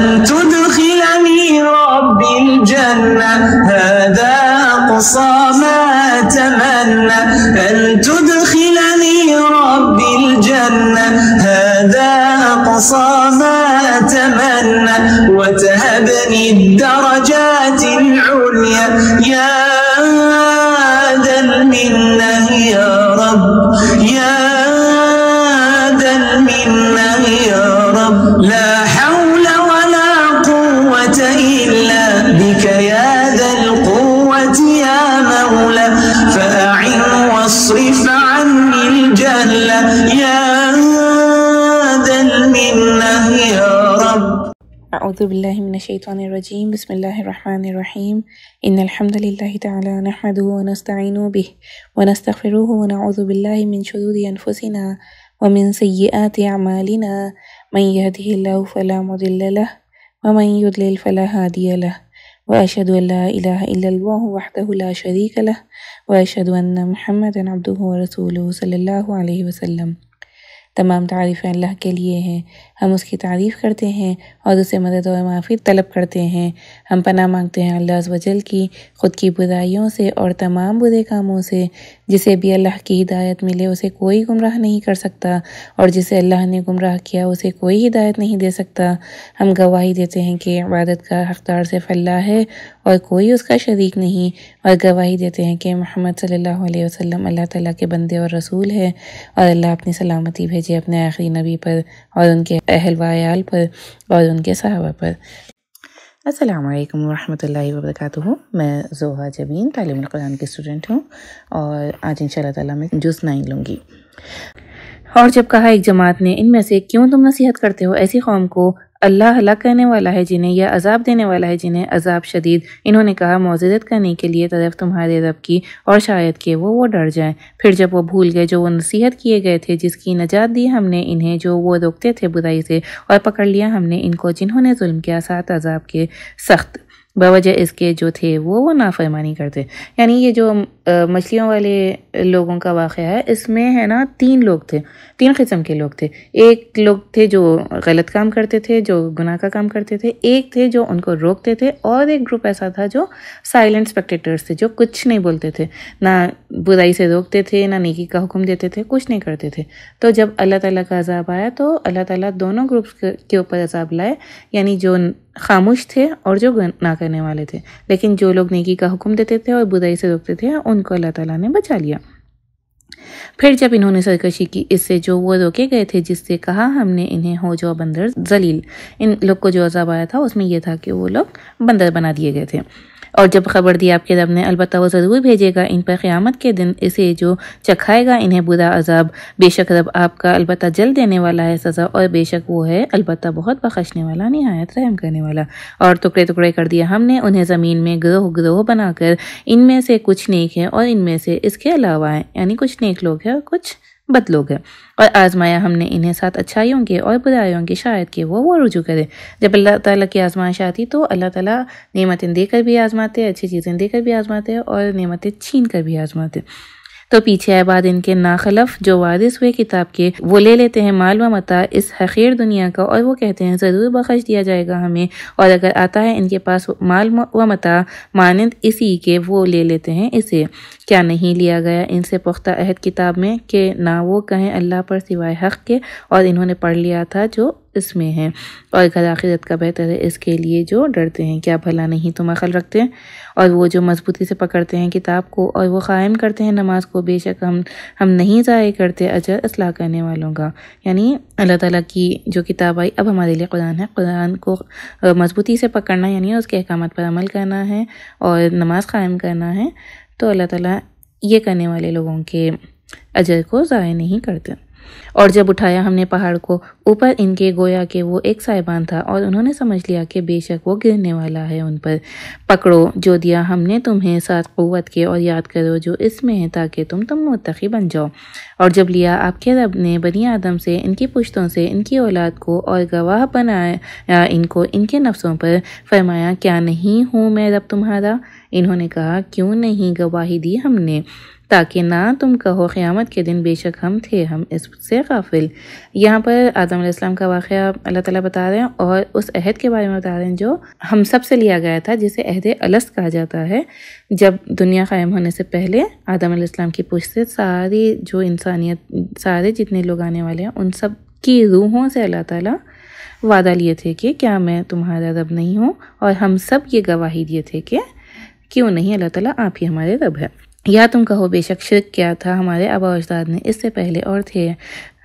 أن تدخلني ربي الجنة هذا أقصى ما أتمنى أن تدخلني ربي الجنة هذا أقصى ما أتمنى وتهبني الدرجات أعوذ بالله من الشيطان الرجيم بسم الله الرحمن الرحيم إن الحمد لله تعالى نحمده ونستعين به ونستغفره ونعوذ بالله من شرور أنفسنا ومن سيئات أعمالنا من يهده الله فلا مضل له ومن يضلل فلا هادي له وأشهد أن لا إله إلا الله وحده لا شريك له وأشهد أن محمدا عبده ورسوله صلى الله عليه وسلم تمام تعریفیں اللہ کے لیے ہیں हम उसकी तारीफ़ करते हैं और उसे मदद और माफ़ी तलब करते हैं हम पना मांगते हैं अल्लाह वजल की ख़ुद की बुराइयों से और तमाम बुरे कामों से जिसे भी अल्लाह की हिदायत मिले उसे कोई गुमराह नहीं कर सकता और जिसे अल्लाह ने गुमराह किया उसे कोई हिदायत नहीं दे सकता हम गवाही देते हैं कि इबादत का हकदार सिर्फ अल्लाह है और कोई उसका शरीक नहीं और गवाही देते हैं कि महमद सल्ह वसम अल्लाह तला के बंदे और रसूल है और अल्लाह अपनी सलामती भेजे अपने आखिरी नबी पर और उनके अहल वायाल पर और उनके सहाबा पर अस्सलाम वालेकुम वरहमतुल्लाहि वबरकातुहू मैं जोहा जबीन तालीम कुरान की स्टूडेंट हूँ और आज इंशाल्लाह ताला मैं जूस नाइन लूँगी और जब कहा एक जमात ने इनमें से क्यों तुम नसीहत करते हो ऐसी कौम को अल्लाह हला करने वाला है जिन्हें या अजाब देने वाला है जिन्हें अजाब शदीद इन्होंने कहा मोजरत करने के लिए तरफ तुम्हारे रब की और शायद के वो वो डर जाएं फिर जब वो भूल गए जो वो नसीहत किए गए थे जिसकी नजात दी हमने इन्हें जो वो रोकते थे बुराई से और पकड़ लिया हमने इनको जिन्होंने जुल्म किया सात अजाब के सख्त बावजह इसके जो थे वो वो नाफरमानी करते यानी ये जो मछलियों वाले लोगों का वाक़ है इसमें है ना तीन लोग थे तीन किस्म के लोग थे एक लोग थे जो गलत काम करते थे जो गुनाह का काम करते थे एक थे जो उनको रोकते थे और एक ग्रुप ऐसा था जो साइलेंट स्पेक्टेटर्स थे जो कुछ नहीं बोलते थे ना बुराई से रोकते थे ना नेकी का हुक्म देते थे कुछ नहीं करते थे तो जब अल्लाह ताली का अजाब आया तो अल्लाह ताला दोनों ग्रुप्स के ऊपर अजाब लाए यानी जो खामोश थे और जो ना करने वाले थे लेकिन जो लोग नेकी का हुक्म देते थे और बुराई से रोकते थे उनको अल्लाह ताला ने बचा लिया फिर जब इन्होंने सरकशी की इससे जो वो रोके गए थे जिससे कहा हमने इन्हें हो जो बंदर जलील इन लोग को जो अजाब आया था उसमें यह था कि वो लोग बंदर बना दिए गए थे और जब खबर दी आपके रब ने अलबत् वो ज़रूर भेजेगा इन पर क़्यामत के दिन इसे जो चखाएगा इन्हें बुरा अजाब बेशक रब आपका अलबत् जल देने वाला है सज़ा और बेशक वो है अलबत् बहुत बख्शने वाला नहायत रहम करने वाला और टुकड़े टुकड़े कर दिया हमने उन्हें ज़मीन में ग्रोह ग्रोह बनाकर इनमें से कुछ नेक है और इनमें से इसके अलावा हैं यानी कुछ नेक नेक लोग हैं और कुछ बद लोग हैं और आजमाया हमने इन्हें साथ अच्छाइयों के और बुराइयों के शायद कि वो वो रुजू करें जब अल्लाह ताला की आजमाइश आती तो अल्लाह ताला नेमतें देकर भी आजमाते अच्छी चीज़ें देकर भी आजमाते हैं और नेमतें छीन कर भी आजमाते तो पीछे आबाद इनके नाखलफ जो वारिस हुए किताब के वो ले लेते हैं माल व मता इस हकीर दुनिया का और वो कहते हैं ज़रूर बख्श दिया जाएगा हमें और अगर आता है इनके पास माल व मता मानंद इसी के वो ले लेते हैं इसे क्या नहीं लिया गया इनसे पुख्ता अहद किताब में कि ना वो कहें अल्लाह पर सिवाय हक़ के और इन्होंने पढ़ लिया था जो इसमें है और घर आखिरत का बेहतर है इसके लिए जो डरते हैं क्या भला नहीं तुम अखल रखते हैं और वो जो मजबूती से पकड़ते हैं किताब को और वो क़ायम करते हैं नमाज को बेशक हम हम नहीं ज़ाय करते अजर असलाह करने वालों का यानी अल्लाह ताला की जो किताब आई अब हमारे लिए कुरान है कुरान को मजबूती से पकड़ना यानी उसके अहकाम पर अमल करना है और नमाज क़ायम करना है तो अल्लाह ताला ये करने वाले लोगों के अजर को ज़ाय नहीं करते और जब उठाया हमने पहाड़ को ऊपर इनके गोया के वो एक साहिबान था और उन्होंने समझ लिया कि बेशक वो गिरने वाला है उन पर पकड़ो जो दिया हमने तुम्हें साथ क़वत के और याद करो जो इसमें है ताकि तुम तुम तो मुतखी बन जाओ और जब लिया आपके रब ने बनी आदम से इनकी पुश्तों से इनकी औलाद को और गवाह बनाया इनको इनके नफ्सों पर फरमाया क्या नहीं हूँ मैं रब तुम्हारा इन्होंने कहा क्यों नहीं गवाही दी हमने ताकि ना तुम कहो क़्यामत के दिन बेशक हम थे हम इससे गाफिल यहाँ पर आदम का वाक़ अल्लाह ताला बता रहे हैं और उस अहद के बारे में बता रहे हैं जो हम सब से लिया गया था जिसे अहद अलस कहा जाता है जब दुनिया कायम होने से पहले आदम आसमाम की पुष्ट से सारी जो इंसानियत सारे जितने लोग आने वाले हैं उन सब की रूहों से अल्लाह ताली वादा लिए थे कि क्या मैं तुम्हारा रब नहीं हूँ और हम सब ये गवाही दिए थे कि क्यों नहीं अल्लाह ताला आप ही हमारे रब है या तुम कहो बेशक शिरक क्या था हमारे आबा अजदाद ने इससे पहले और थे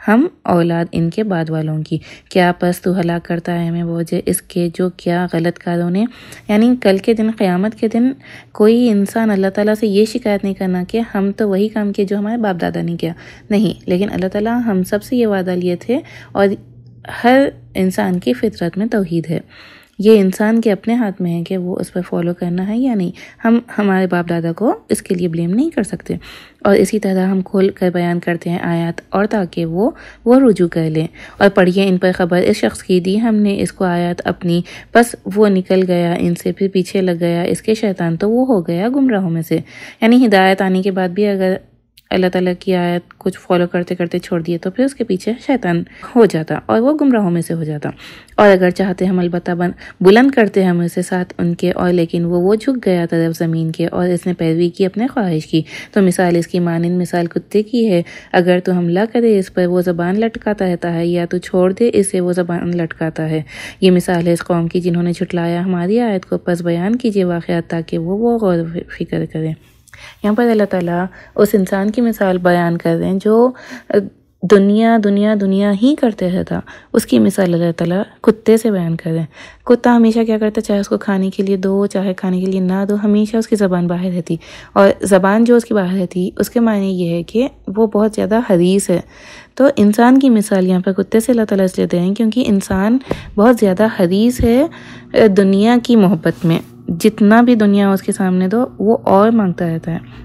हम औलाद इनके बाद वालों की क्या पस तो हलाक करता है मैं वजह इसके जो क्या गलत कारों ने यानी कल के दिन क़्यामत के दिन कोई इंसान अल्लाह ताला से ये शिकायत नहीं करना कि हम तो वही काम किए जो हमारे बाप दादा ने किया नहीं लेकिन अल्लाह ताला हम सब से ये वादा लिए थे और हर इंसान की फितरत में तोहद है ये इंसान के अपने हाथ में है कि वो उस पर फॉलो करना है या नहीं हम हमारे बाप दादा को इसके लिए ब्लेम नहीं कर सकते और इसी तरह हम खोल कर बयान करते हैं आयात और ताकि वो वो रुजू कर लें और पढ़िए इन पर ख़बर इस शख्स की दी हमने इसको आयात अपनी बस वो निकल गया इनसे फिर पीछे लग गया इसके शैतान तो वो हो गया गुमराहों में से यानी हिदायत आने के बाद भी अगर अल्लाह ताला की आयत कुछ फॉलो करते करते छोड़ दिए तो फिर उसके पीछे शैतान हो जाता और वो गुमराहों में से हो जाता और अगर चाहते हम अलबत् बन बुलंद करते हम उसे साथ उनके और लेकिन वो वो झुक गया तरफ ज़मीन के और इसने पैरवी की अपने ख्वाहिश की तो मिसाल इसकी मानंद मिसाल कुत्ते की है अगर तो हमला करे इस पर वो ज़बान लटकाता रहता है या तो छोड़ दे इसे वो ज़बान लटकाता है ये मिसाल है इस कौम की जिन्होंने छुटलाया हमारी आयत को पस बयान कीजिए वाक़ ताकि वो वो गौर फिक्र करें यहाँ पर अल्लाह ताला उस इंसान की मिसाल बयान कर दें जो दुनिया दुनिया दुनिया ही करते रहता उसकी मिसाल अल्लाह ताला कुत्ते से बयान कर दें कुत्ता हमेशा क्या करता चाहे उसको खाने के लिए दो चाहे खाने के लिए ना दो हमेशा उसकी ज़बान बाहर रहती और ज़बान जो उसकी बाहर रहती उसके मायने ये है कि वो बहुत ज़्यादा हरीस है तो इंसान की मिसाल यहाँ पर कुत्ते से अल्लाह ताला इसलिए दे रहे हैं क्योंकि इंसान बहुत ज़्यादा हरीस है दुनिया की मोहब्बत में जितना भी दुनिया उसके सामने दो तो वो और मांगता रहता है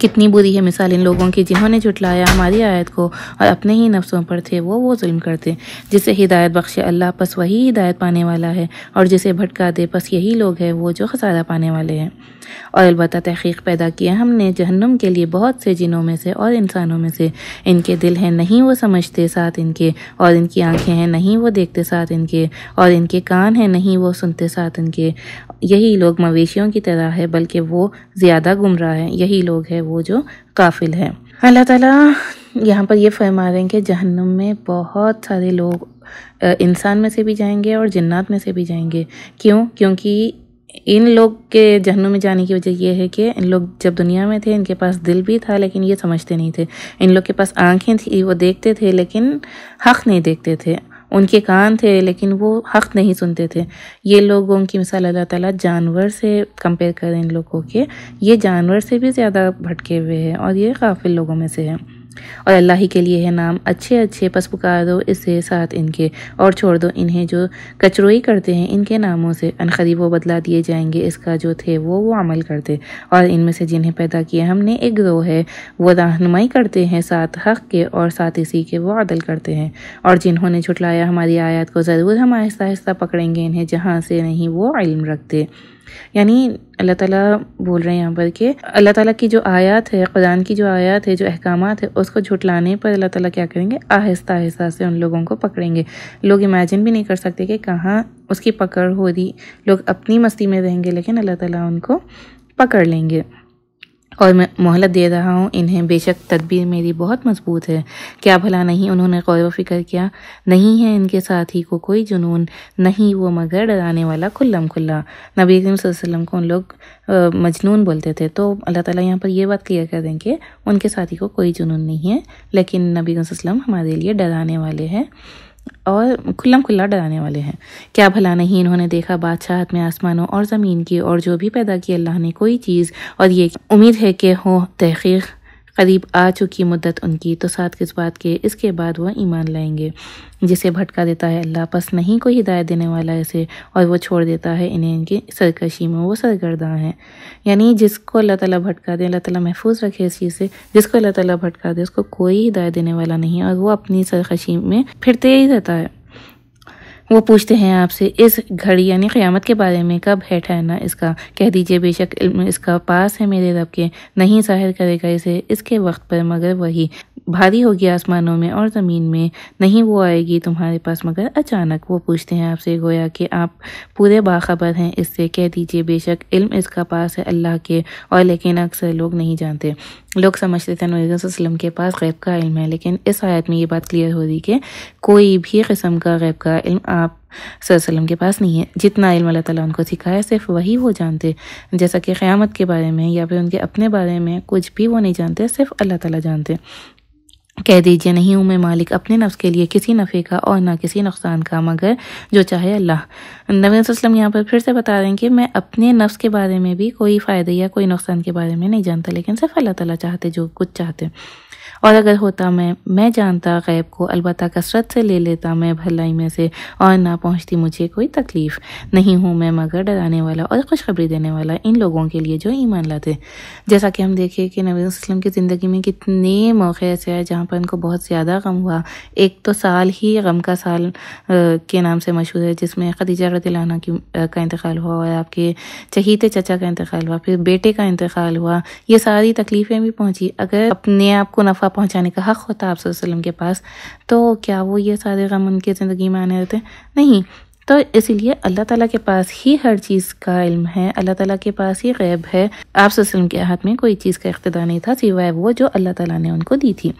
कितनी बुरी है मिसाल इन लोगों की जिन्होंने जुटलाया हमारी आयत को और अपने ही नफ्सों पर थे वो वो जुल्म करते जिसे हिदायत बख्शे अल्लाह बस वही हिदायत पाने वाला है और जिसे भटका दे बस यही लोग हैं वो जो खसारा पाने वाले हैं और अलबत् तहकीक पैदा किया हमने जहन्नुम के लिए बहुत से जिनों में से और इंसानों में से इनके दिल हैं नहीं वो समझते साथ इनके और इनकी आंखें हैं नहीं वो देखते साथ इनके और इनके कान हैं नहीं वो सुनते साथ इनके यही लोग मवेशियों की तरह है बल्कि वो ज़्यादा गुमराह है यही लोग हैं वो जो काफिल है अल्लाह ताला यहाँ पर ये फरमा रहे हैं कि जहन्नम में बहुत सारे लोग इंसान में से भी जाएंगे और जन्नत में से भी जाएंगे क्यों क्योंकि इन लोग के जहनों में जाने की वजह यह है कि इन लोग जब दुनिया में थे इनके पास दिल भी था लेकिन ये समझते नहीं थे इन लोग के पास आंखें थी वो देखते थे लेकिन हक नहीं देखते थे उनके कान थे लेकिन वो हक नहीं सुनते थे ये लोगों की मिसाल अल्लाह ताला जानवर से कंपेयर करें इन लोगों के ये जानवर से भी ज़्यादा भटके हुए हैं और ये काफिल लोगों में से हैं और अल्लाह ही के लिए है नाम अच्छे अच्छे पस पुकार दो इससे साथ इनके और छोड़ दो इन्हें जो कचरोई करते हैं इनके नामों से अनखरीब वो बदला दिए जाएंगे इसका जो थे वो वो अमल करते और इनमें से जिन्हें पैदा किया हमने एक ग्रोह है वो रहनुमाई करते हैं साथ हक के और साथ इसी के वो अदल करते हैं और जिन्होंने छुटलाया हमारी आयात को ज़रूर हम आहिस्ता आहिस्ता पकड़ेंगे इन्हें जहाँ से नहीं वो इल्म रखते यानी अल्लाह ताला बोल रहे हैं यहाँ पर कि अल्लाह ताला की जो आयात है कुरान की जो आयात है जो अहकाम है उसको झुटलाने पर अल्लाह ताला क्या करेंगे आहिस्ता आहिस्ता से उन लोगों को पकड़ेंगे लोग इमेजिन भी नहीं कर सकते कि कहाँ उसकी पकड़ हो रही लोग अपनी मस्ती में रहेंगे लेकिन अल्लाह ताला उनको पकड़ लेंगे और मैं मोहलत दे रहा हूँ इन्हें बेशक तदबीर मेरी बहुत मजबूत है क्या भला नहीं उन्होंने गौर फिक्र किया नहीं है इनके साथी को कोई जुनून नहीं वो मगर डराने वाला खुल्लम खुल्ला नबी करीम वसल्लम को उन लोग मजनून बोलते थे तो अल्लाह ताला यहाँ पर यह बात क्लियर कर देंगे कि उनके साथी को कोई जुनून नहीं है लेकिन नबी वसल्लम हमारे लिए डराने वाले हैं और खुल्लम खुल्ला डराने वाले हैं क्या भला नहीं इन्होंने देखा बादशाहत में आसमानों और ज़मीन की और जो भी पैदा की अल्लाह ने कोई चीज़ और ये उम्मीद है कि हो तहक़ीक़ करीब आ चुकी मुद्दत उनकी तो साथ किस बात के इसके बाद वह ईमान लाएंगे जिसे भटका देता है अल्लाह बस नहीं कोई हिदायत देने वाला है इसे और वो छोड़ देता है इन्हें इनकी सरकशी में वो सरगर्दा हैं यानी जिसको अल्लाह ताला भटका दे अल्लाह ताला महफूज रखे इस चीज़ से जिसको अल्लाह ताला भटका दे उसको कोई हिदायत देने वाला नहीं और वो अपनी सरकशी में फिरते ही रहता है वो पूछते हैं आपसे इस घड़ी यानी क़्यामत के बारे में कब है ठहरना इसका कह दीजिए बेशक इसका पास है मेरे रब के नहीं जाहिर करेगा इसे इसके वक्त पर मगर वही भारी होगी आसमानों में और ज़मीन में नहीं वो आएगी तुम्हारे पास मगर अचानक वो पूछते हैं आपसे गोया कि आप पूरे बाखबर हैं इससे कह दीजिए बेशक इल्म इसका पास है अल्लाह के और लेकिन अक्सर लोग नहीं जानते लोग समझते थे नबीम के पास गैब का इल्म है लेकिन इस आयत में ये बात क्लियर हो रही कि कोई भी किस्म का गैब का इल्म आप वसल्लम के पास नहीं है जितना इल्म अल्लाह ताला उनको सिखाया सिर्फ वही वो जानते जैसा कि क़्यामत के बारे में या फिर उनके अपने बारे में कुछ भी वो नहीं जानते सिर्फ अल्लाह ताला जानते कह दीजिए नहीं हूँ मैं मालिक अपने नफ्स के लिए किसी नफ़े का और ना किसी नुकसान का मगर जो चाहे अल्लाह नबी वसल्लम यहाँ पर फिर से बता रहे हैं कि मैं अपने नफ्स के बारे में भी कोई फ़ायदे या कोई नुकसान के बारे में नहीं जानता लेकिन सिर्फ अल्लाह ताला चाहते जो कुछ चाहते और अगर होता मैं मैं जानता गैब को अलबत् कसरत से ले लेता मैं भलाई में से और ना पहुँचती मुझे कोई तकलीफ़ नहीं हूँ मैं मगर डराने वाला और खुशखबरी देने वाला इन लोगों के लिए जो ईमान लाते जैसा कि हम देखें कि नबी की ज़िंदगी में कितने मौके ऐसे आए जहाँ पर इनको बहुत ज़्यादा गम हुआ एक तो साल ही गम का साल के नाम से मशहूर है जिसमें खदीजा रतलाना की का इंतकाल हुआ और आपके चहीते चचा का इंतकाल हुआ फिर बेटे का इंतकाल हुआ ये सारी तकलीफ़ें भी पहुँची अगर अपने आप को नफ़ा पहुँचाने का हक़ होता आप वसल्लम के पास तो क्या वो ये सारे गम उनके ज़िंदगी में आने रहते नहीं तो इसीलिए अल्लाह ताला के पास ही हर चीज़ का इल्म है अल्लाह ताला के पास ही गैब है आप वसल्लम के हाथ में कोई चीज़ का इख्तदा नहीं था सिवाय वो जो अल्लाह ताला ने उनको दी थी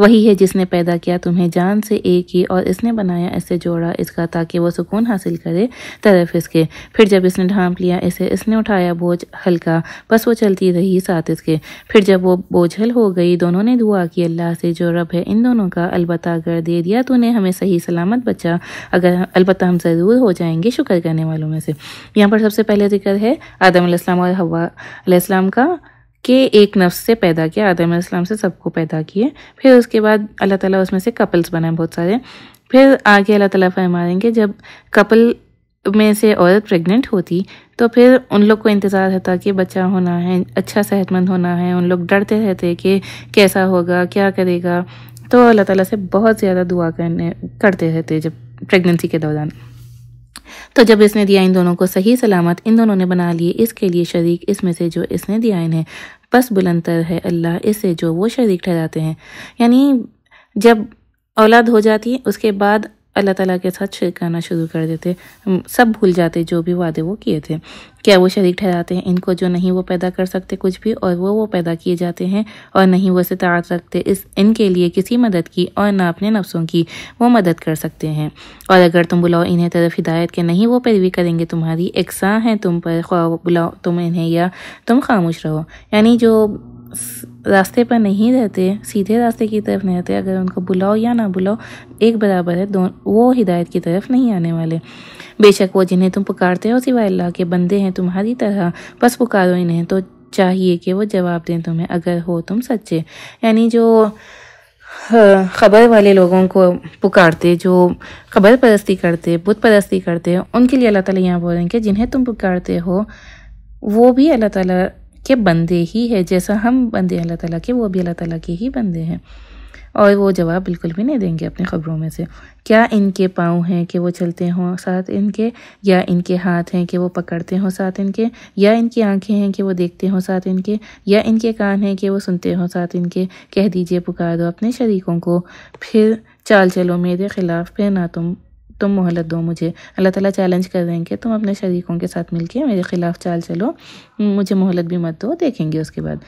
वही है जिसने पैदा किया तुम्हें जान से एक ही और इसने बनाया इसे जोड़ा इसका ताकि वो सुकून हासिल करे तरफ इसके फिर जब इसने ढांप लिया इसे इसने उठाया बोझ हल्का बस वो चलती रही साथ इसके फिर जब वो बोझल हो गई दोनों ने दुआ की अल्लाह से जो रब है इन दोनों का अलबत् कर दे दिया तूने हमें सही सलामत बचा अगर अलबत् हम ज़रूर हो जाएंगे शुक्र करने वालों में से यहाँ पर सबसे पहले जिक्र है आदम और हवा का के एक नफ्स से पैदा किया आदम इस्लाम से सबको पैदा किए फिर उसके बाद अल्लाह ताला उसमें से कपल्स बनाए बहुत सारे फिर आगे अल्लाह ताला फरमाएंगे जब कपल में से औरत प्रेग्नेंट होती तो फिर उन लोग को इंतज़ार रहता कि बच्चा होना है अच्छा सेहतमंद होना है उन लोग डरते रहते कि कैसा होगा क्या करेगा तो अल्लाह ताला से बहुत ज़्यादा दुआ करने करते रहते जब प्रेगनेंसी के दौरान तो जब इसने दिया इन दोनों को सही सलामत इन दोनों ने बना लिए इसके लिए शरीक इसमें से जो इसने दिया इन्हें बस बुलंदर है अल्लाह इससे जो वो शरीक ठहराते हैं यानी जब औलाद हो जाती है उसके बाद अल्लाह ताला के साथ शिर करना शुरू कर देते सब भूल जाते जो भी वादे वो किए थे क्या वो शरीक ठहराते हैं इनको जो नहीं वो पैदा कर सकते कुछ भी और वो वो पैदा किए जाते हैं और नहीं वो तार रखते इस इनके लिए किसी मदद की और ना अपने नफ्सों की वो मदद कर सकते हैं और अगर तुम बुलाओ इन्हें तरफ हिदायत के नहीं वो पैरवी करेंगे तुम्हारी एकसा हैं तुम पर बुलाओ तुम इन्हें या तुम खामोश रहो यानी जो रास्ते पर नहीं रहते सीधे रास्ते की तरफ नहीं रहते अगर उनको बुलाओ या ना बुलाओ एक बराबर है दो वो हिदायत की तरफ नहीं आने वाले बेशक वो जिन्हें तुम पुकारते हो सिवाय अल्लाह के बंदे हैं तुम्हारी तरह बस पुकारो इन्हें तो चाहिए कि वो जवाब दें तुम्हें अगर हो तुम सच्चे यानी जो ख़बर वाले लोगों को पुकारते जो खबर परस्ती करते बुत परस्ती करते उनके लिए अल्लाह ताला यहाँ बोल रहे हैं कि जिन्हें तुम पुकारते हो वो भी अल्लाह ताला के बंदे ही है जैसा हम बंदे अल्लाह ताला के वो भी अल्लाह ताला के ही बंदे हैं और वो जवाब बिल्कुल भी नहीं देंगे अपनी ख़बरों में से क्या इनके पाँव हैं कि वो चलते हों साथ इनके या इनके हाथ हैं कि वो पकड़ते हों साथ इनके या इनकी आंखें हैं कि वो देखते हों साथ इनके या इनके कान हैं कि वो सुनते हों साथ इनके कह दीजिए पुकार दो अपने शरीकों को फिर चाल चलो मेरे ख़िलाफ़ फिर ना तुम तुम मोहलत दो मुझे अल्लाह ताला चैलेंज कर देंगे तुम अपने शरीकों के साथ मिलके मेरे ख़िलाफ़ चाल चलो मुझे मोहलत भी मत दो देखेंगे उसके बाद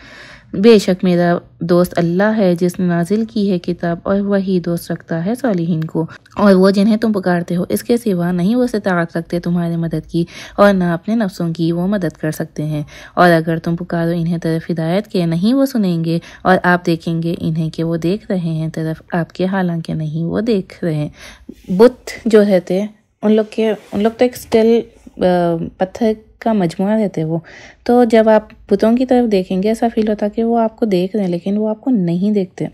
बेशक मेरा दोस्त अल्लाह है जिसने नाजिल की है किताब और वही दोस्त रखता है सालिहीन को और वो जिन्हें तुम पुकारते हो इसके सिवा नहीं वो सताहत रखते तुम्हारी मदद की और ना अपने नफ्सों की वो मदद कर सकते हैं और अगर तुम पुकारो इन्हें तरफ हिदायत के नहीं वो सुनेंगे और आप देखेंगे इन्हें कि वो देख रहे हैं तरफ आपके हालांकि नहीं वो देख रहे हैं बुत जो रहते उन लोग के उन लोग तो एक स्टिल पत्थर का मजमू हैं वो तो जब आप बुतों की तरफ देखेंगे ऐसा फील होता कि वो आपको देख रहे हैं लेकिन वो आपको नहीं देखते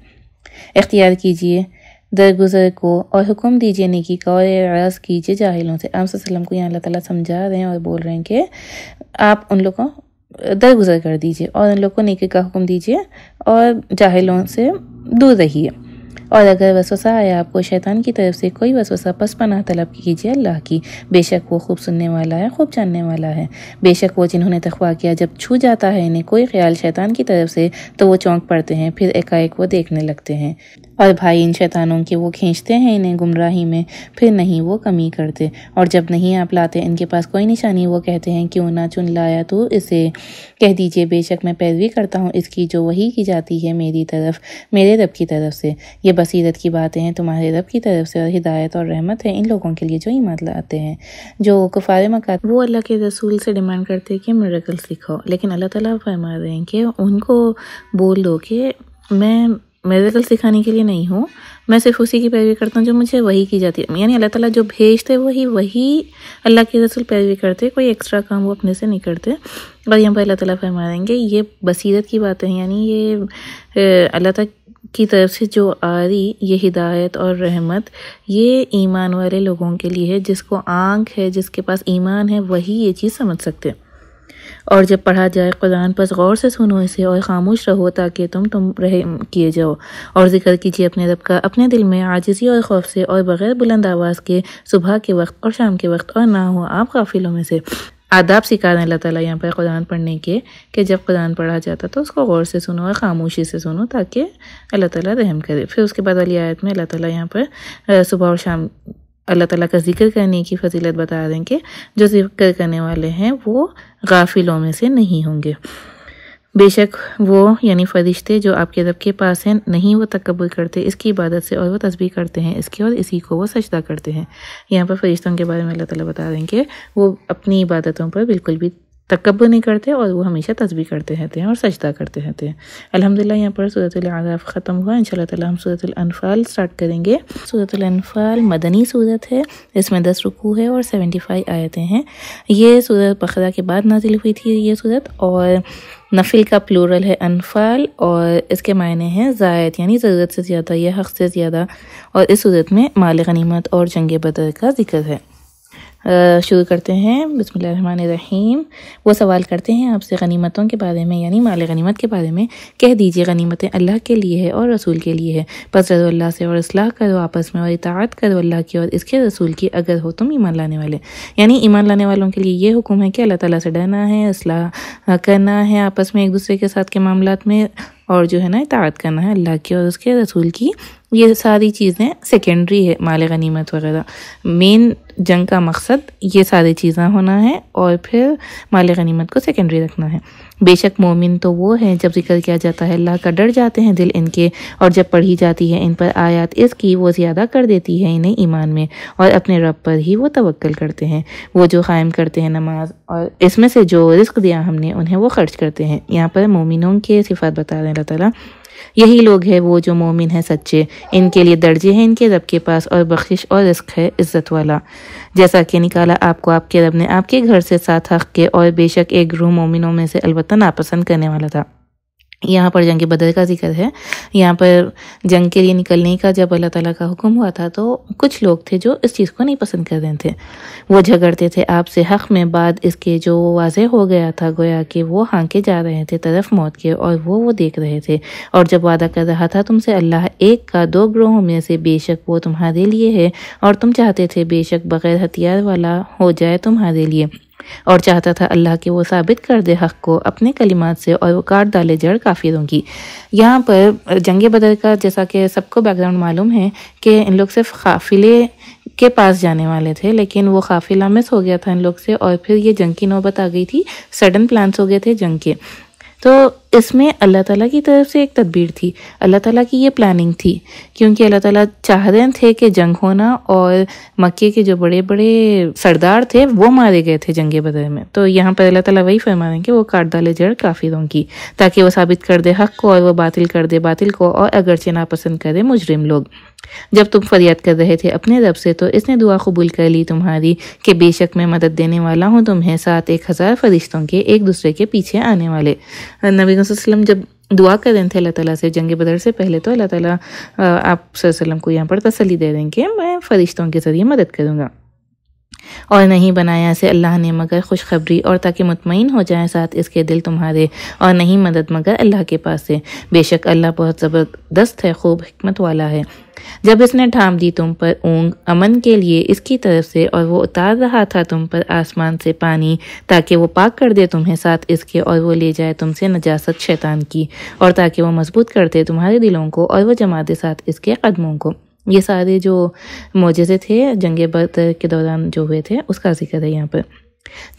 इख्तियार कीजिए दरगुजर को और हुक्म दीजिए नेकी का और एराज कीजिए जाहिलों से आप को यहाँ अल्लाह समझा रहे हैं और बोल रहे हैं कि आप उन लोग को दरगुजर कर दीजिए और उन लोग को निकी का हुक्म दीजिए और जाहिलों से दूर रहिए और अगर वसवसा आया आपको शैतान की तरफ से कोई वसवसा पस तलब कीजिए अल्लाह की बेशक वो खूब सुनने वाला है खूब जानने वाला है बेशक वो जिन्होंने तखवा किया जब छू जाता है इन्हें कोई ख्याल शैतान की तरफ से तो वो चौंक पड़ते हैं फिर एकाएक वो देखने लगते हैं और भाई इन शैतानों के वो खींचते हैं इन्हें गुमराही में फिर नहीं वो कमी करते और जब नहीं आप लाते इनके पास कोई निशानी वो कहते हैं क्यों ना चुन लाया तो इसे कह दीजिए बेशक मैं पैरवी करता हूँ इसकी जो वही की जाती है मेरी तरफ मेरे रब की तरफ से ये बसीरत की बातें हैं तुम्हारे रब की तरफ से और हिदायत और रहमत है इन लोगों के लिए जो मत लाते हैं जो कुफार मका वो अल्लाह के रसूल से डिमांड करते हैं कि मेरेकल सीखो लेकिन अल्लाह तला फरमा रहे हैं कि उनको बोल दो कि मैं मेरेकल सिखाने के लिए नहीं हूँ मैं सिर्फ उसी की पैरवी करता हूँ जो मुझे वही की जाती है यानी अल्लाह ताला जो भेजते वही वही अल्लाह के रसूल पैरवी करते कोई एक्स्ट्रा काम वो अपने से नहीं करते और यहाँ पर अल्लाह ताला फरमा देंगे ये बसीरत की बातें है यानी ये अल्लाह तक की तरफ से जो आ रही ये हिदायत और रहमत ये ईमान वाले लोगों के लिए है जिसको आँख है जिसके पास ईमान है वही ये चीज़ समझ सकते हैं और जब पढ़ा जाए कुरान पर गौर से सुनो इसे और खामोश रहो ताकि तुम तुम रह किए जाओ और जिक्र कीजिए अपने रब का अपने दिल में आजिज़ी और खौफ से और बग़ैर बुलंद आवाज़ के सुबह के वक्त और शाम के वक्त और ना हो आप काफिलों में से आदाब सिखा रहे अल्लाह ताला यहाँ पर कुरान पढ़ने के कि जब कुरान पढ़ा जाता तो उसको गौर से सुनो और ख़ामोशी से सुनो ताकि अल्लाह ताला रहम करे फिर उसके बाद अली आयत में अल्लाह ताला यहाँ पर सुबह और शाम अल्लाह ताला का जिक्र करने की फजीलत बता दें कि जो जिक्र करने वाले हैं वो गाफिलों में से नहीं होंगे बेशक वो यानी फरिश्ते जो आपके रब के पास हैं नहीं वो तकबर करते इसकी इबादत से और वो तस्वीर करते हैं इसकी और इसी को वो सजदा करते हैं यहाँ पर फरिश्तों के बारे में अल्लाह ताला बता दें कि वो अपनी इबादतों पर बिल्कुल भी तकबर नहीं करते और वो हमेशा तस्वीर करते रहते हैं और सजदा करते रहते हैं अलहमदिल्ला यहाँ पर सूरतलाफ ख़त्म हुआ इन ताला हम सूरतलफाल स्टार्ट करेंगे सूरतलफाल मदनी सूरत है इसमें दस रुकू है और सेवेंटी फाइव आयतें हैं ये सूरत बकरा के बाद नाजिल हुई थी ये सूरत और नफिल का प्लूरल है अनफाल और इसके मायने हैं ज़ायद यानी ज़रूरत से ज़्यादा या हक़ से ज़्यादा और इस सूरत में माल गनीमत और जंग बदर का जिक्र है शुरू करते हैं बसमीम वो सवाल करते हैं आपसे गनीमतों के बारे में यानी माल गनीमत के बारे में कह दीजिए गनीमतें अल्लाह के लिए है और रसूल के लिए है बस रजो अल्लाह से और असलाह करो आपस में और इतात करो अल्लाह की और इसके रसूल की अगर हो तुम ईमान लाने वाले यानी ईमान लाने वालों के लिए ये हुक्म है कि अल्लाह ताली से डरना है असलाह करना है आपस में एक दूसरे के साथ के मामला में और जो है ना इतात करना है अल्लाह की और उसके रसूल की ये सारी चीज़ें सेकेंडरी है माल गनीमत वगैरह मेन जंग का मकसद ये सारी चीज़ें होना है और फिर माल गनीमत को सेकेंडरी रखना है बेशक मोमिन तो वो है जब जिक्र किया जाता है अल्लाह का डर जाते हैं दिल इनके और जब पढ़ी जाती है इन पर आयात इसकी वो ज़्यादा कर देती है इन्हें ईमान में और अपने रब पर ही वो तवक्ल करते हैं वो जो क़ायम करते हैं नमाज और इसमें से जो रिस्क दिया हमने उन्हें वो खर्च करते हैं यहाँ पर मोमिनों के सिफात बता रहे हैं अल्लाह तला यही लोग हैं वो जो मोमिन हैं सच्चे इनके लिए दर्जे हैं इनके रब के पास और बख्शिश और रिस्क है इज़्ज़त वाला जैसा कि निकाला आपको आपके रब ने आपके घर से साथ हक के और बेशक एक ग्रोह मोमिनों में से अलबत्ता नापसंद करने वाला था यहाँ पर जंग बदर का जिक्र है यहाँ पर जंग के लिए निकलने का जब अल्लाह ताला का हुक्म हुआ था तो कुछ लोग थे जो इस चीज़ को नहीं पसंद कर रहे थे वो झगड़ते थे आपसे हक़ में बाद इसके जो वाजह हो गया था गोया कि वो के जा रहे थे तरफ मौत के और वो वो देख रहे थे और जब वादा कर रहा था तुमसे अल्लाह एक का दो ग्रोहों में से बेशक वो तुम्हारे लिए है और तुम चाहते थे बेशक बग़ैर हथियार वाला हो जाए तुम्हारे लिए और चाहता था अल्लाह के वो साबित कर दे हक़ को अपने कलिमात से और वो काट डाले जड़ काफिरों की यहाँ पर जंग बदर का जैसा कि सबको बैकग्राउंड मालूम है कि इन लोग सिर्फ काफिले के पास जाने वाले थे लेकिन वो काफिला मिस हो गया था इन लोग से और फिर ये जंग की नौबत आ गई थी सडन प्लान्स हो गए थे जंग के तो इसमें अल्लाह ताला की तरफ से एक तदबीर थी अल्लाह ताला की ये प्लानिंग थी क्योंकि अल्लाह ताला चाह रहे थे कि जंग होना और मक्के के जो बड़े बड़े सरदार थे वो मारे गए थे जंगे बदर में तो यहाँ पर अल्लाह ताला वही फरमा रहे हैं कि वो काट डाले जड़ काफिरों की ताकि वो साबित कर दे हक को और वह बातिल कर दे बातिल को और अगरचे नापसंद करे मुजरिम लोग जब तुम फरियाद कर रहे थे अपने रब से तो इसने दुआ कबूल कर ली तुम्हारी कि बेशक मैं मदद देने वाला हूँ तुम्हें साथ एक हज़ार फरिश्तों के एक दूसरे के पीछे आने वाले नबी लेकिन वसल्लम जब दुआ कर रहे थे अल्लाह ताला से जंग बदर से पहले तो अल्लाह ताला आप वसल्लम को यहाँ पर तसली दे देंगे मैं फ़रिश्तों के ज़रिए मदद करूँगा और नहीं बनाया से अल्लाह ने मगर खुशखबरी और ताकि मुतमिन हो जाए साथ इसके दिल तुम्हारे और नहीं मदद मगर अल्लाह के पास से बेशक अल्लाह बहुत ज़बरदस्त है खूब हमत वाला है जब इसने ठाम दी तुम पर ऊँग अमन के लिए इसकी तरफ से और वो उतार रहा था तुम पर आसमान से पानी ताकि वो पाक कर दे तुम्हें साथ इसके और वो ले जाए तुमसे नजासत शैतान की और ताकि वो मजबूत कर दे तुम्हारे दिलों को और वो जमा दे साथ इसके कदमों को ये सारे जो मोजे थे जंग बर्त के दौरान जो हुए थे उसका जिक्र है यहाँ पर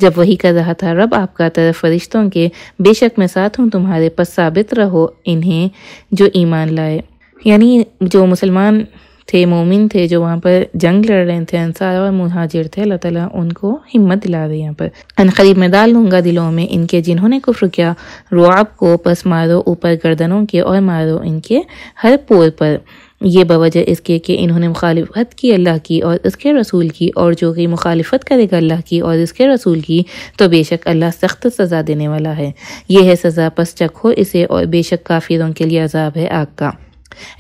जब वही कर रहा था रब आपका तरफ फरिश्तों के बेशक मैं साथ हूँ तुम्हारे पर साबित रहो इन्हें जो ईमान लाए यानी जो मुसलमान थे मोमिन थे जो वहाँ पर जंग लड़ रहे थे अनसार और मुहाजिर थे अल्लाह ताला उनको हिम्मत दिला रहे यहाँ पर अनखरीब मैं डाल लूँगा दिलों में इनके जिन्होंने कुफ्र किया रुआब को पस मारो ऊपर गर्दनों के और मारो इनके हर पोर पर ये बवजह इसके कि इन्होंने मुखालफत की अल्लाह की और इसके रसूल की और जो कि मुखालफत करेगा अल्लाह की और इसके रसूल की तो बेशक अल्लाह सख्त सज़ा देने वाला है यह है सज़ा पस चखो इसे और बेशक काफिरों के लिए अजाब है आग का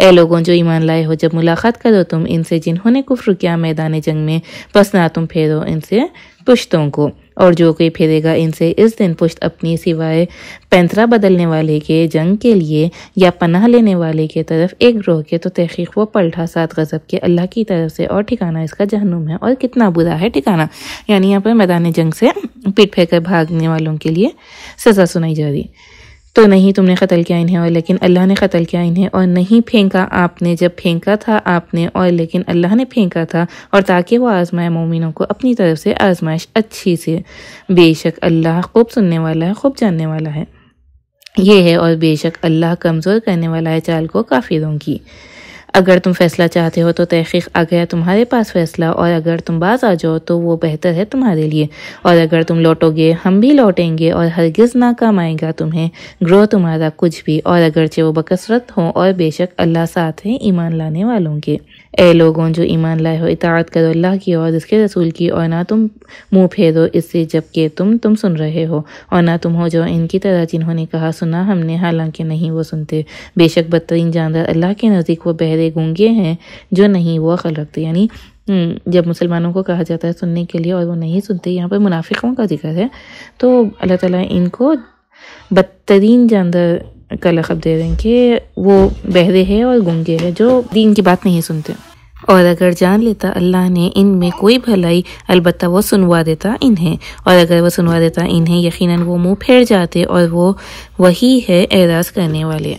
ए लोगों जो ईमान लाए हो जब मुलाकात करो तुम इनसे जिन्होंने कुफ्र किया मैदान जंग में पसना तुम फेरो इनसे पुश्तों को और जो कोई फेरेगा इनसे इस दिन पुष्ट अपनी सिवाय पैंतरा बदलने वाले के जंग के लिए या पनाह लेने वाले के तरफ एक ग्रोह के तो तहकीक वो पलटा सात गज़ब के अल्लाह की तरफ से और ठिकाना इसका जहनुम है और कितना बुरा है ठिकाना यानी यहाँ पर मैदान जंग से पीट फेंक कर भागने वालों के लिए सज़ा सुनाई जा रही तो नहीं तुमने कत्ल किया इन्हें और लेकिन अल्लाह ने कत्ल किया इन्हें और नहीं फेंका आपने जब फेंका था आपने और लेकिन अल्लाह ने फेंका था और ताकि वो आजमाए मोमिनों को अपनी तरफ से आजमाइश अच्छी से बेशक अल्लाह खूब सुनने वाला है खूब जानने वाला है ये है और बेशक अल्लाह कमज़ोर करने वाला है चाल को काफिरों की अगर तुम फैसला चाहते हो तो तहकीक आ गया तुम्हारे पास फैसला और अगर तुम बाज आ जाओ तो वो बेहतर है तुम्हारे लिए और अगर तुम लौटोगे हम भी लौटेंगे और हरगिज़ ना काम आएगा तुम्हें ग्रो तुम्हारा कुछ भी और अगरचे वो बकसरत हो और बेशक अल्लाह साथ हैं ईमान लाने वालों के ए लोगों जो ईमान लाए हो इतात करो अल्लाह की और इसके रसूल की और ना तुम मुंह फेरो इससे जबकि तुम तुम सुन रहे हो और ना तुम हो जो इनकी तरह जिन्होंने कहा सुना हमने हालांकि नहीं वो सुनते बेशक बदतरीन जानदार अल्लाह के नज़दीक वो बहरे गूंगे हैं जो नहीं वो अखल रखते यानी हम्म, जब मुसलमानों को कहा जाता है सुनने के लिए और वो नहीं सुनते यहाँ पर मुनाफिकों का जिक्र है तो अल्लाह तला इनको बदतरीन जानदार का लखब दे रहे हैं कि वो बहरे है और गंगे है जो दीन की बात नहीं सुनते और अगर जान लेता अल्लाह ने इन में कोई भलाई अलबत्त वो सुनवा देता इन्हें और अगर वो सुनवा देता इन्हें यकीनन वो मुंह फेर जाते और वो वही है एराज करने वाले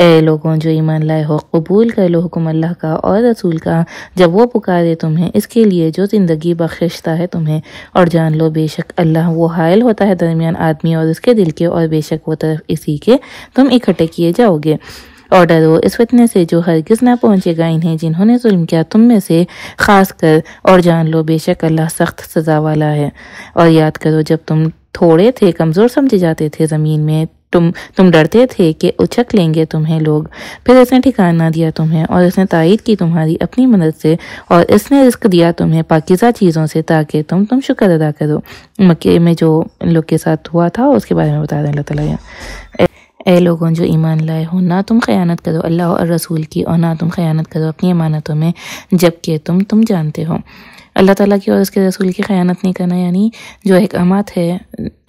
ए लोगों जो ईमान लाए हो कबूल कर लो हुक्म अल्लाह का और रसूल का जब वो पुकारे तुम्हें इसके लिए जो ज़िंदगी बख्शता है तुम्हें और जान लो बेशक अल्लाह वो हायल होता है दरमियान आदमी और उसके दिल के और बेशक वो तरफ इसी के तुम इकट्ठे किए जाओगे और डरो इस फितने से जो किस ना पहुँचेगा इन्हें जिन्होंने जुल्म किया तुम में से खास कर और जान लो बेशक अल्लाह सख्त सज़ा वाला है और याद करो जब तुम थोड़े थे कमज़ोर समझे जाते थे ज़मीन में तुम तुम डरते थे कि उछक लेंगे तुम्हें लोग फिर इसने ठिकाना दिया तुम्हें और इसने तायद की तुम्हारी अपनी मदद से और इसने रिस्क दिया तुम्हें पाकिज़ा चीज़ों से ताकि तुम तुम शुक्र अदा करो मक्के में जो लोग के साथ हुआ था उसके बारे में बता दें अल्लाह ताला ए लोगों जो ईमान लाए हो ना तुम ख़यानत करो अल्लाह और रसूल की और ना तुम ख़यानत करो अपनी अमानतों में जबकि तुम तुम जानते हो अल्लाह ताला की और उसके रसूल की ख़यानत नहीं करना यानी जो अहकाम है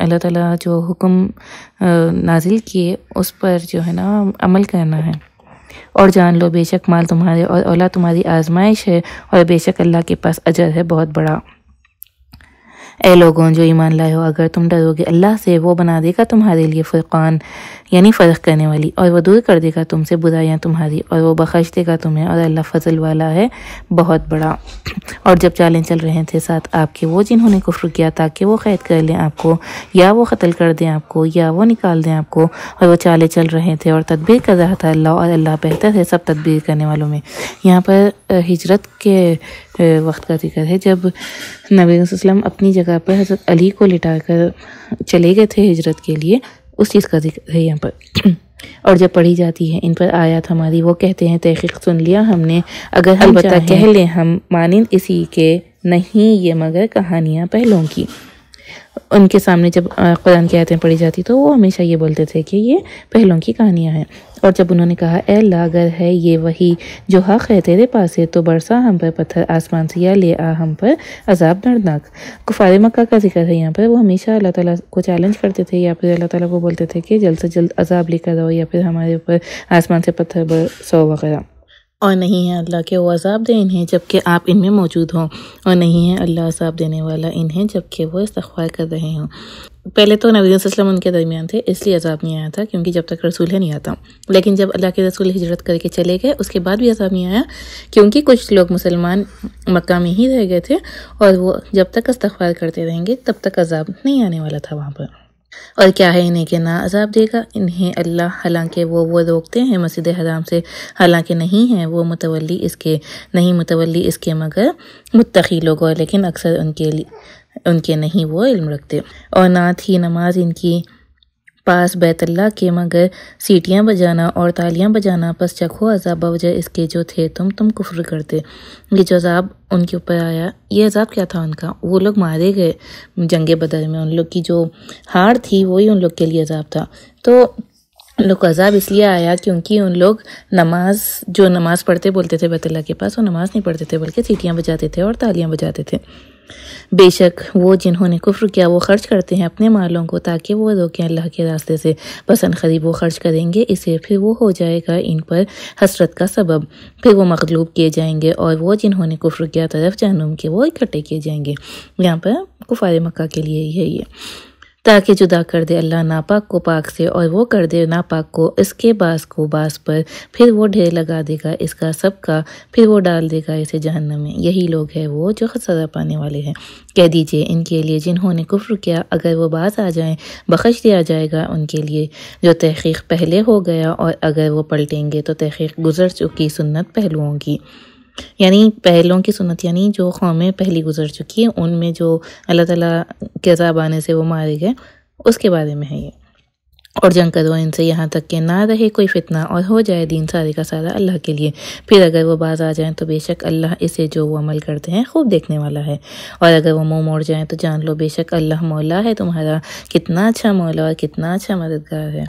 अल्लाह ताला जो हुक्म नाजिल किए उस पर जो है ना अमल करना है और जान लो बेशक माल तुम्हारे और औला तुम्हारी आजमाइश है और बेशक अल्लाह के पास अजर है बहुत बड़ा ए लोगों जो ईमान लाए हो अगर तुम डरोगे अल्लाह से वो बना देगा तुम्हारे लिए फ़ुरक़ान यानी फ़र्क करने वाली और वह दूर कर देगा तुमसे बुराइयाँ तुम्हारी और वह बख्श देगा तुम्हें और अल्लाह फजल वाला है बहुत बड़ा और जब चालें चल रहे थे साथ आपके वो जिन्होंने कुफ्र किया ताकि वो कैद कर लें आपको या वो कत्ल कर दें आपको या वो निकाल दें आपको और वह चालें चल रहे थे और तदबीर कर रहा था अल्लाह और अल्लाह बेहतर है सब तदबीर करने वालों में यहाँ पर हिजरत के वक्त का जिक्र है जब नबी वसल्लम अपनी जगह पर हज़रत अली को लिटा कर चले गए थे हजरत के लिए उस चीज़ का जिक्र है यहाँ पर और जब पढ़ी जाती है इन पर आयत हमारी वो कहते हैं तहकीक सुन लिया हमने अगर हम बता कह लें हम मानंद इसी के नहीं ये मगर कहानियाँ पहलों की उनके सामने जब कुरान की आयतें पढ़ी जाती तो वो हमेशा ये बोलते थे कि ये पहलों की कहानियाँ हैं और जब उन्होंने कहा ए लागर अगर है ये वही जो हक है तेरे पास है तो बरसा हम पर पत्थर आसमान से या ले आ हम पर अजाब दर्दनाक कुफार मक्का का जिक्र है यहाँ पर वो हमेशा अल्लाह ताला को चैलेंज करते थे या फिर अल्लाह ताला को बोलते थे कि जल्द से जल्द अजाब लेकर आओ या फिर हमारे ऊपर आसमान से पत्थर बरसाओ वगैरह और नहीं है अल्लाह के वो अजाब दे इन्हें जबकि आप इनमें मौजूद हों और नहीं है अल्लाह अजाब देने वाला इन्हें जबकि वो इस्तफ़ार कर रहे हों पहले तो नबी वसल्लम उनके दरमियान थे इसलिए अजाब नहीं आया था क्योंकि जब तक रसूल है नहीं आता लेकिन जब अल्लाह के रसूल हिजरत करके चले गए उसके बाद भी अजाब नहीं आया क्योंकि कुछ लोग मुसलमान मक्का में ही रह गए थे और वो जब तक इस्तफ़ार करते रहेंगे तब तक अजाब नहीं आने वाला था वहाँ पर और क्या है इन्हें के ना अजाब देगा इन्हें अल्लाह हालांकि वो वो रोकते हैं मस्जिद हराम से हालांकि नहीं है वो मुतवली इसके नहीं मुतवली इसके मगर मुतखी लोग लेकिन अक्सर उनके लिए उनके नहीं वो इल्म रखते और ना थी नमाज इनकी पास बैतल्ला के मगर सीटियाँ बजाना और तालियाँ बजाना बस चखो अजाब वजह इसके जो थे तुम तुम कुफर करते ये जो अजाब उनके ऊपर आया ये अजाब क्या था उनका वो लोग मारे गए जंग बदर में उन लोग की जो हार थी वही उन लोग के लिए अजाब था तो लोग अजाब इसलिए आया क्योंकि उन लोग नमाज जो नमाज पढ़ते बोलते थे बतला के पास वो नमाज नहीं पढ़ते थे बल्कि सीटियाँ बजाते थे और तालियाँ बजाते थे बेशक वो जिन्होंने कुफ्र किया वो खर्च करते हैं अपने मालों को ताकि वो के अल्लाह के रास्ते से पसंद खरीब वो खर्च करेंगे इसे फिर वो हो जाएगा इन पर हसरत का सबब फिर वो मखलूब किए जाएंगे और वो जिन्होंने कुफ्र किया तरफ जानूम के वो इकट्ठे किए जाएंगे यहाँ पर कुफार मक्का के लिए यही है ताकि जुदा कर दे अल्लाह नापाक को पाक से और वो कर दे नापाक को इसके बास को बास पर फिर वो ढेर लगा देगा इसका सबका फिर वो डाल देगा इसे जहन्नम में यही लोग हैं वो जो सज़ा पाने वाले हैं कह दीजिए इनके लिए जिन्होंने कुफ्र किया अगर वो बास आ जाएं बख्श दिया जाएगा उनके लिए जो तहक़ीक पहले हो गया और अगर वो पलटेंगे तो तहक़ीक गुजर चुकी सुन्नत पहलुओं की यानी पहलों की सुनत यानी जो कौमें पहली गुजर चुकी हैं उनमें जो अल्लाह ताला के अजाब आने से वो मारे गए उसके बारे में है ये और जंग करो इनसे यहाँ तक कि ना रहे कोई फितना और हो जाए दीन सारे का सारा अल्लाह के लिए फिर अगर वो बाज आ जाएं तो बेशक अल्लाह इसे जो वो अमल करते हैं खूब देखने वाला है और अगर वो मुंह मोड़ जाएं तो जान लो बेशक अल्लाह मौला है तुम्हारा कितना अच्छा मौला और कितना अच्छा मददगार है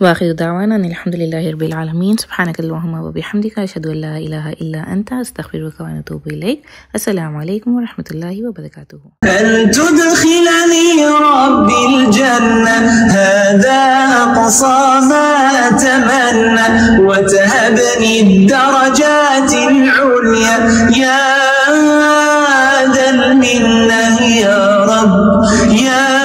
وآخر دعوانا أن الحمد لله رب العالمين سبحانك اللهم وبحمدك أشهد أن لا إله إلا أنت أستغفرك وأتوب إليك السلام عليكم ورحمة الله وبركاته هل تدخلني ربي الجنة هذا أقصى ما أتمنى وتهبني الدرجات العليا يا ذا المنة يا رب يا